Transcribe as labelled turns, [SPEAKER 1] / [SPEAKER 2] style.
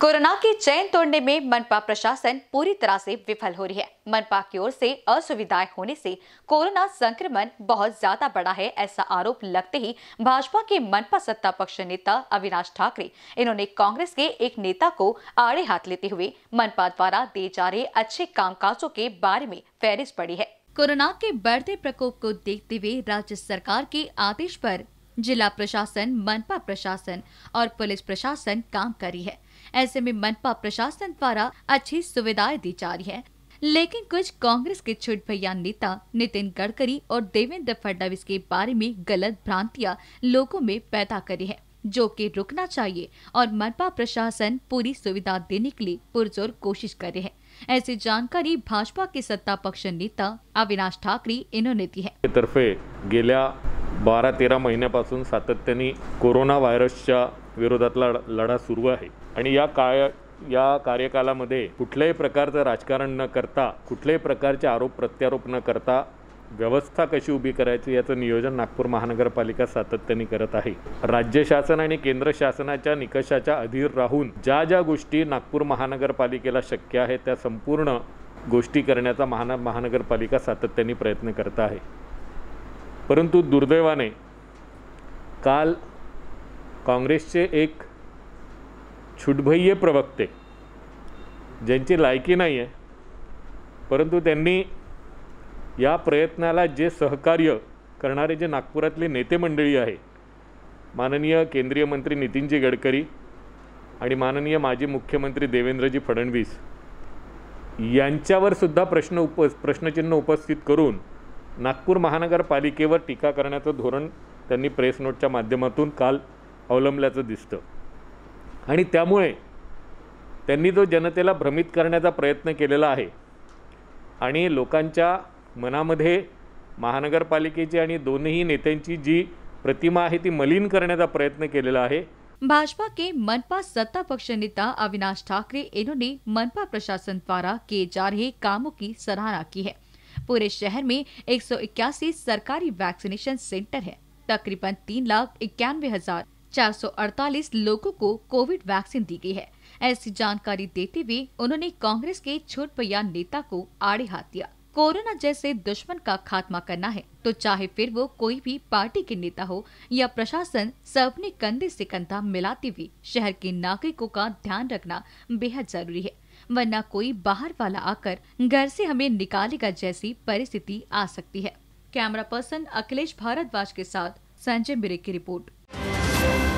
[SPEAKER 1] corona की चैन तोड़ने में मनपा प्रशासन पूरी तरह से विफल हो रही है मनपा की ओर से असुविधाएं होने से कोरोना संक्रमण बहुत ज्यादा बढ़ा है ऐसा आरोप लगते ही भाजपा के मनपा सत्ता पक्ष नेता अविनाश ठाकरे इन्होंने कांग्रेस के एक नेता को आड़े हाथ लेते हुए मनपा द्वारा दिए जा रहे अच्छे कामकाजों के बारे में फहरिस्त पड़ी है कोरोना के बढ़ते प्रकोप को देखते हुए राज्य सरकार के आदेश पर जिला प्रशासन मनपा प्रशासन और पुलिस प्रशासन काम करी है ऐसे में मनपा प्रशासन द्वारा अच्छी सुविधाएं दी जा रही है लेकिन कुछ कांग्रेस के छुट भैया नेता नितिन गडकरी और देवेंद्र फडणवीस के बारे में गलत भ्रांतियां लोगों में पैदा करी है जो कि रुकना चाहिए और मनपा प्रशासन पूरी सुविधा देने के लिए पुरजोर कोशिश कर रहे हैं ऐसी जानकारी भाजपा के सत्ता पक्ष नेता अविनाश ठाकरे इन्होंने दी है
[SPEAKER 2] तरफे गेल्या बारा तेरा महिन्यापासून सातत्याने कोरोना व्हायरसच्या विरोधातला लढा सुरू आहे आणि या काळ या कार्यकालामध्ये कुठल्याही प्रकारचं राजकारण न करता कुठल्याही प्रकारचे आरोप प्रत्यारोप न करता व्यवस्था कशी उभी करायची याचं नियोजन नागपूर महानगरपालिका सातत्याने करत आहे राज्य शासन आणि केंद्र शासनाच्या निकषाच्या अधीर राहून ज्या ज्या गोष्टी नागपूर महानगरपालिकेला शक्य आहे त्या संपूर्ण गोष्टी करण्याचा महान महानगरपालिका सातत्याने प्रयत्न करत आहे परंतु दुर्दैवाने काल काँग्रेसचे एक छुटभय्य प्रवक्ते ज्यांची लायकी नाही आहे परंतु त्यांनी या प्रयत्नाला जे सहकार्य करणारे जे नागपुरातले नेते मंडळी आहे माननीय केंद्रीय मंत्री नितीनजी गडकरी आणि माननीय माजी मुख्यमंत्री देवेंद्रजी फडणवीस यांच्यावर सुद्धा प्रश्न उप प्रश्नचिन्ह उपस्थित करून नागपूर महानगरपालिकेवर टीका करण्याचं धोरण त्यांनी प्रेस नोटच्या माध्यमातून काल अवलंबल्याचं दिसतं आणि त्यामुळे त्यांनी जो जनतेला भ्रमित करण्याचा प्रयत्न केलेला आहे आणि लोकांच्या मनामध्ये महानगरपालिकेची आणि दोनही नेत्यांची जी प्रतिमा आहे ती मलिन करण्याचा प्रयत्न केलेला आहे
[SPEAKER 1] भाजपा के मनपा सत्ता पक्ष नेता अविनाश ठाकरे इन्होंने मनपा प्रशासन द्वारा किए जा रहे कामों की सराहना की है पूरे शहर में एक सरकारी वैक्सीनेशन सेंटर है तकरीबन तीन लाख इक्यानवे हजार चार सौ अड़तालीस लोगों को कोविड वैक्सीन दी गई है ऐसी जानकारी देते हुए उन्होंने कांग्रेस के छोट बया नेता को आड़े हाथ दिया कोरोना जैसे दुश्मन का खात्मा करना है तो चाहे फिर वो कोई भी पार्टी के नेता हो या प्रशासन सबने कंधे से कंधा मिलाते हुए शहर के नागरिकों का ध्यान रखना बेहद जरूरी है वरना कोई बाहर वाला आकर घर से हमें निकालेगा जैसी परिस्थिति आ सकती है कैमरा पर्सन अखिलेश भारद्वाज के साथ संजय मिरे की रिपोर्ट